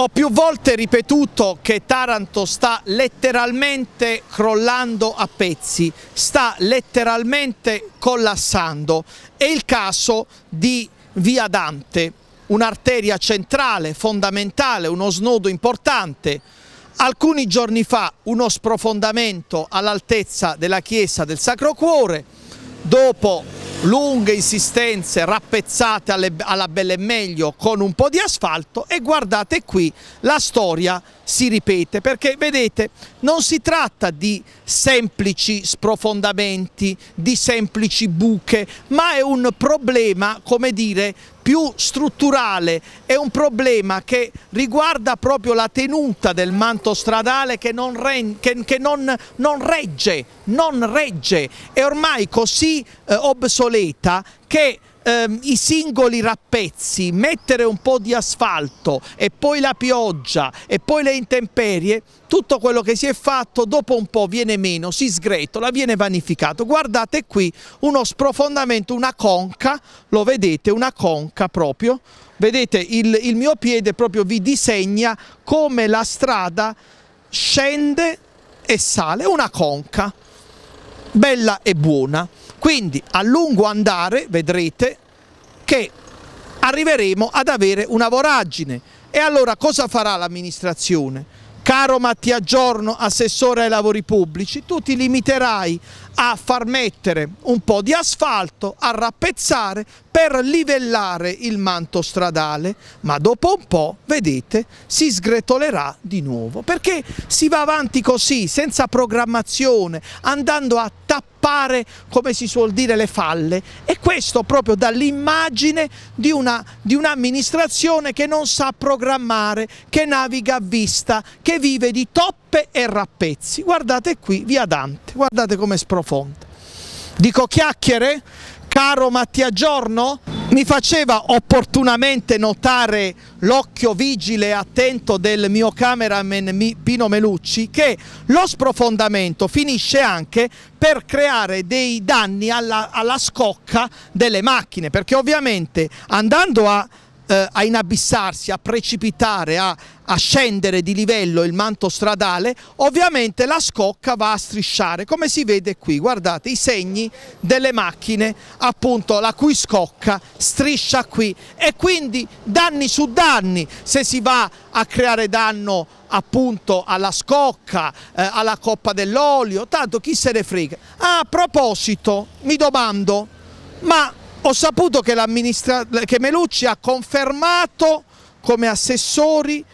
Ho più volte ripetuto che Taranto sta letteralmente crollando a pezzi, sta letteralmente collassando. È il caso di Via Dante, un'arteria centrale, fondamentale, uno snodo importante. Alcuni giorni fa uno sprofondamento all'altezza della chiesa del Sacro Cuore, dopo lunghe insistenze rappezzate alle, alla belle e meglio con un po' di asfalto e guardate qui la storia si ripete perché vedete non si tratta di semplici sprofondamenti, di semplici buche ma è un problema come dire più strutturale, è un problema che riguarda proprio la tenuta del manto stradale che non, re, che, che non, non regge, non regge, è ormai così eh, obsoleta che ehm, i singoli rappezzi, mettere un po' di asfalto e poi la pioggia e poi le intemperie, tutto quello che si è fatto dopo un po' viene meno, si sgretola, viene vanificato. Guardate qui uno sprofondamento, una conca, lo vedete, una conca proprio. Vedete il, il mio piede proprio vi disegna come la strada scende e sale, una conca bella e buona. Quindi a lungo andare vedrete che arriveremo ad avere una voragine e allora cosa farà l'amministrazione? Caro Mattia Giorno, assessore ai lavori pubblici, tu ti limiterai a far mettere un po' di asfalto, a rappezzare per livellare il manto stradale, ma dopo un po', vedete, si sgretolerà di nuovo, perché si va avanti così, senza programmazione, andando a tappare, come si suol dire, le falle e questo proprio dall'immagine di un'amministrazione un che non sa programmare, che naviga a vista, che vive di toppe e rappezzi. Guardate qui, via Dante, guardate come sprofonda. Dico chiacchiere? caro Mattia Giorno, mi faceva opportunamente notare l'occhio vigile e attento del mio cameraman Pino Melucci che lo sprofondamento finisce anche per creare dei danni alla, alla scocca delle macchine perché ovviamente andando a eh, a inabissarsi, a precipitare, a, a scendere di livello il manto stradale, ovviamente la scocca va a strisciare, come si vede qui, guardate i segni delle macchine, appunto la cui scocca striscia qui e quindi danni su danni, se si va a creare danno appunto alla scocca, eh, alla coppa dell'olio, tanto chi se ne frega. Ah, a proposito, mi domando, ma ho saputo che, che Melucci ha confermato come assessori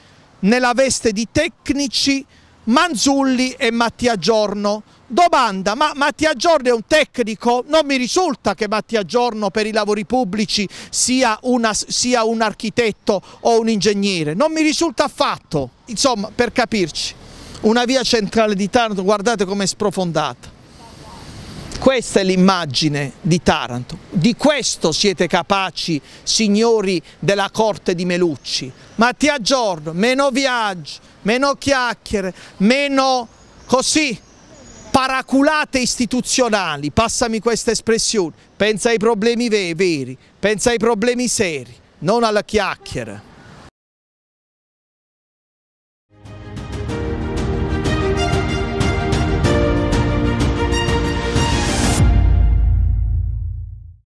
nella veste di tecnici Manzulli e Mattia Giorno. Domanda, ma Mattia Giorno è un tecnico? Non mi risulta che Mattia Giorno per i lavori pubblici sia, una, sia un architetto o un ingegnere, non mi risulta affatto. Insomma, per capirci, una via centrale di Taranto, guardate com'è sprofondata. Questa è l'immagine di Taranto, di questo siete capaci signori della corte di Melucci, ma ti aggiorno, meno viaggio, meno chiacchiere, meno così paraculate istituzionali, passami questa espressione, pensa ai problemi veri, pensa ai problemi seri, non alla chiacchiera.